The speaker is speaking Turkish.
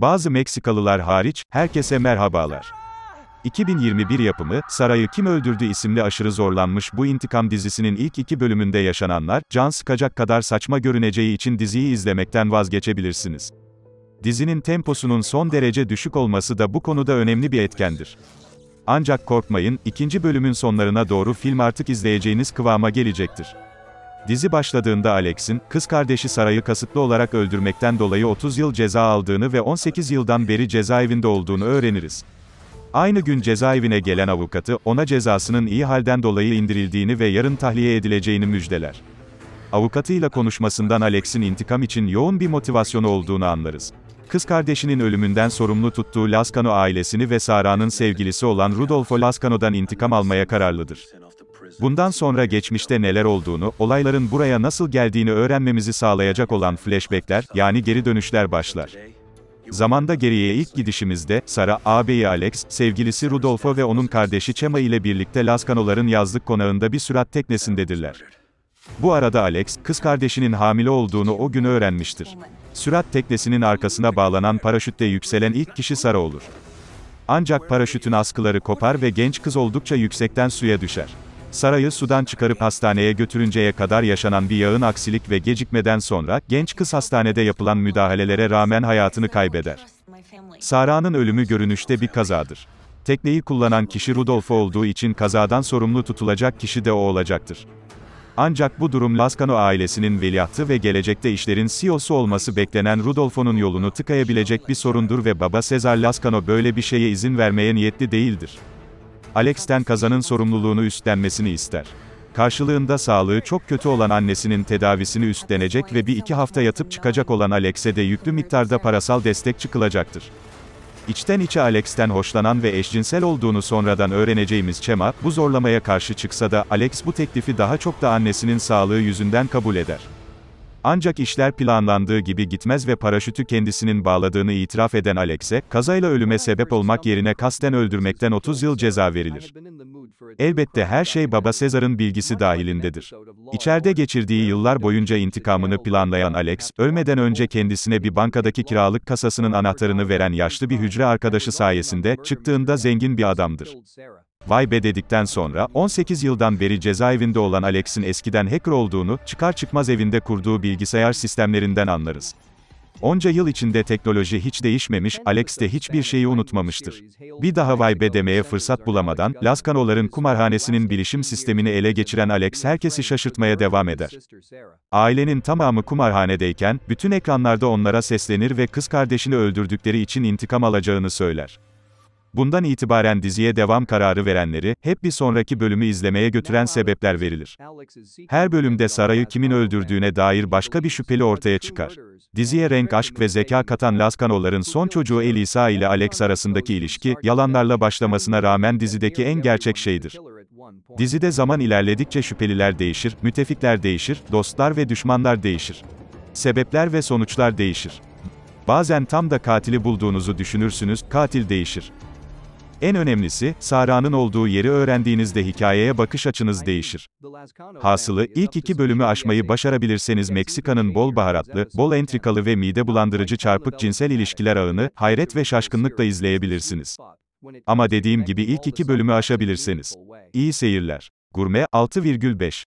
Bazı Meksikalılar hariç, herkese merhabalar. 2021 yapımı, Sarayı Kim Öldürdü isimli aşırı zorlanmış bu intikam dizisinin ilk iki bölümünde yaşananlar, can sıkacak kadar saçma görüneceği için diziyi izlemekten vazgeçebilirsiniz. Dizinin temposunun son derece düşük olması da bu konuda önemli bir etkendir. Ancak korkmayın, ikinci bölümün sonlarına doğru film artık izleyeceğiniz kıvama gelecektir. Dizi başladığında Alex'in, kız kardeşi Sara'yı kasıtlı olarak öldürmekten dolayı 30 yıl ceza aldığını ve 18 yıldan beri cezaevinde olduğunu öğreniriz. Aynı gün cezaevine gelen avukatı, ona cezasının iyi halden dolayı indirildiğini ve yarın tahliye edileceğini müjdeler. Avukatıyla konuşmasından Alex'in intikam için yoğun bir motivasyonu olduğunu anlarız. Kız kardeşinin ölümünden sorumlu tuttuğu Lascano ailesini ve Sara'nın sevgilisi olan Rudolfo Lascano'dan intikam almaya kararlıdır. Bundan sonra geçmişte neler olduğunu, olayların buraya nasıl geldiğini öğrenmemizi sağlayacak olan flashbackler, yani geri dönüşler başlar. Zamanda geriye ilk gidişimizde, Sara, ağabeyi Alex, sevgilisi Rudolfo ve onun kardeşi Chema ile birlikte Laskanoların yazlık konağında bir sürat teknesindedirler. Bu arada Alex, kız kardeşinin hamile olduğunu o gün öğrenmiştir. Sürat teknesinin arkasına bağlanan paraşütte yükselen ilk kişi Sara olur. Ancak paraşütün askıları kopar ve genç kız oldukça yüksekten suya düşer. Sarayı sudan çıkarıp hastaneye götürünceye kadar yaşanan bir yağın aksilik ve gecikmeden sonra, genç kız hastanede yapılan müdahalelere rağmen hayatını kaybeder. Sara'nın ölümü görünüşte bir kazadır. Tekneyi kullanan kişi Rudolfo olduğu için kazadan sorumlu tutulacak kişi de o olacaktır. Ancak bu durum Lascano ailesinin veliahtı ve gelecekte işlerin CEO'su olması beklenen Rudolfo'nun yolunu tıkayabilecek bir sorundur ve baba Cesar Lascano böyle bir şeye izin vermeye niyetli değildir. Alex'ten kazanın sorumluluğunu üstlenmesini ister. Karşılığında sağlığı çok kötü olan annesinin tedavisini üstlenecek ve bir iki hafta yatıp çıkacak olan Alex'e de yüklü miktarda parasal destek çıkılacaktır. İçten içe Alex'ten hoşlanan ve eşcinsel olduğunu sonradan öğreneceğimiz Chema, bu zorlamaya karşı çıksa da Alex bu teklifi daha çok da annesinin sağlığı yüzünden kabul eder. Ancak işler planlandığı gibi gitmez ve paraşütü kendisinin bağladığını itiraf eden Alex'e, kazayla ölüme sebep olmak yerine kasten öldürmekten 30 yıl ceza verilir. Elbette her şey Baba Sezar'ın bilgisi dahilindedir. İçeride geçirdiği yıllar boyunca intikamını planlayan Alex, ölmeden önce kendisine bir bankadaki kiralık kasasının anahtarını veren yaşlı bir hücre arkadaşı sayesinde, çıktığında zengin bir adamdır. Vay be dedikten sonra, 18 yıldan beri cezaevinde olan Alex'in eskiden hacker olduğunu, çıkar çıkmaz evinde kurduğu bilgisayar sistemlerinden anlarız. Onca yıl içinde teknoloji hiç değişmemiş, Alex de hiçbir şeyi unutmamıştır. Şey bir daha vay be demeye fırsat bulamadan, şey Laskanoların kumarhanesinin bilişim sistemini ele geçiren Alex herkesi şaşırtmaya devam eder. Ailenin tamamı kumarhanedeyken, bütün ekranlarda onlara seslenir ve kız kardeşini öldürdükleri için intikam alacağını söyler. Bundan itibaren diziye devam kararı verenleri, hep bir sonraki bölümü izlemeye götüren sebepler verilir. Her bölümde sarayı kimin öldürdüğüne dair başka bir şüpheli ortaya çıkar. Diziye renk, aşk ve zeka katan Laskanoların son çocuğu Elisa ile Alex arasındaki ilişki, yalanlarla başlamasına rağmen dizideki en gerçek şeydir. Dizide zaman ilerledikçe şüpheliler değişir, mütefikler değişir, dostlar ve düşmanlar değişir. Sebepler ve sonuçlar değişir. Bazen tam da katili bulduğunuzu düşünürsünüz, katil değişir. En önemlisi, Sara'nın olduğu yeri öğrendiğinizde hikayeye bakış açınız değişir. Hasılı, ilk iki bölümü aşmayı başarabilirseniz Meksika'nın bol baharatlı, bol entrikalı ve mide bulandırıcı çarpık cinsel ilişkiler ağını, hayret ve şaşkınlıkla izleyebilirsiniz. Ama dediğim gibi ilk iki bölümü aşabilirseniz. İyi seyirler. Gurme, 6,5